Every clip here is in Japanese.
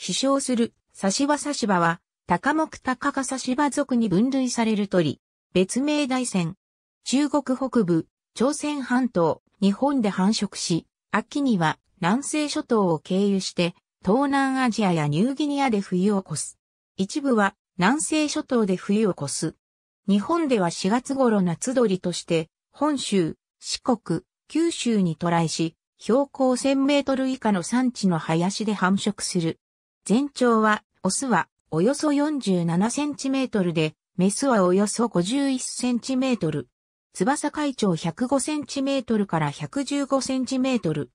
飛翔する、サシバサシバは、高木高かサシバ族に分類される鳥。別名大山。中国北部、朝鮮半島、日本で繁殖し、秋には南西諸島を経由して、東南アジアやニューギニアで冬を越す。一部は南西諸島で冬を越す。日本では4月頃夏鳥として、本州、四国、九州に渡来し、標高1000メートル以下の山地の林で繁殖する。全長は、オスはおよそ47センチメートルで、メスはおよそ51センチメートル。翼海長105センチメートルから115センチメートル。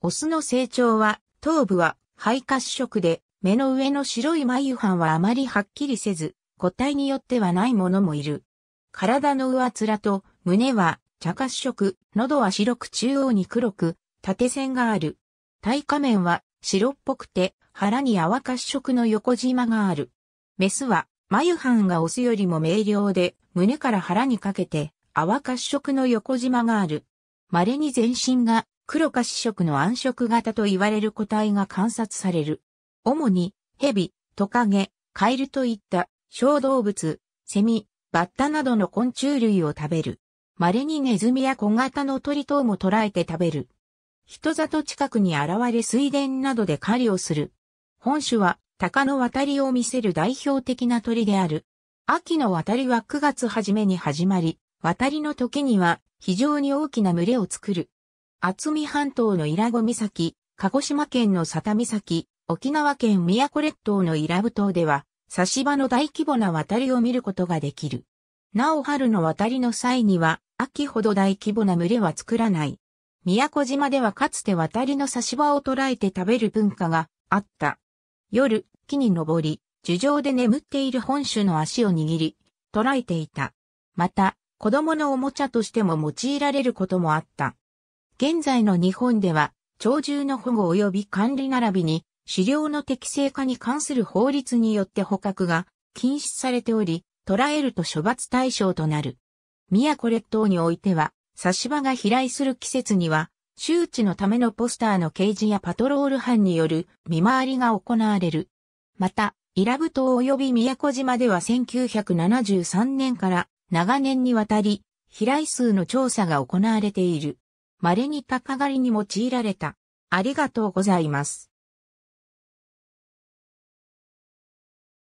オスの成長は、頭部は肺褐色で、目の上の白い眉斑はあまりはっきりせず、個体によってはないものもいる。体の上面と胸は茶褐色、喉は白く中央に黒く、縦線がある。体下面は白っぽくて、腹に泡褐色の横縞がある。メスは、眉藩がオスよりも明瞭で、胸から腹にかけて、泡褐色の横縞がある。稀に全身が黒褐色の暗色型と言われる個体が観察される。主に、蛇、トカゲ、カエルといった小動物、セミ、バッタなどの昆虫類を食べる。稀にネズミや小型の鳥等も捕らえて食べる。人里近くに現れ水田などで狩りをする。本種は鷹の渡りを見せる代表的な鳥である。秋の渡りは9月初めに始まり、渡りの時には非常に大きな群れを作る。厚見半島の伊良湖岬、鹿児島県の佐田岬、沖縄県宮古列島の伊良部島では、差し場の大規模な渡りを見ることができる。なお春の渡りの際には、秋ほど大規模な群れは作らない。宮古島ではかつて渡りの差し場を捉えて食べる文化があった。夜、木に登り、樹上で眠っている本種の足を握り、捕らえていた。また、子供のおもちゃとしても用いられることもあった。現在の日本では、鳥獣の保護及び管理並びに、狩猟の適正化に関する法律によって捕獲が禁止されており、捕らえると処罰対象となる。宮古列島においては、差し場が飛来する季節には、周知のためのポスターの掲示やパトロール班による見回りが行われる。また、伊良部島及び宮古島では1973年から長年にわたり、飛来数の調査が行われている。稀に高狩りに用いられた。ありがとうございます。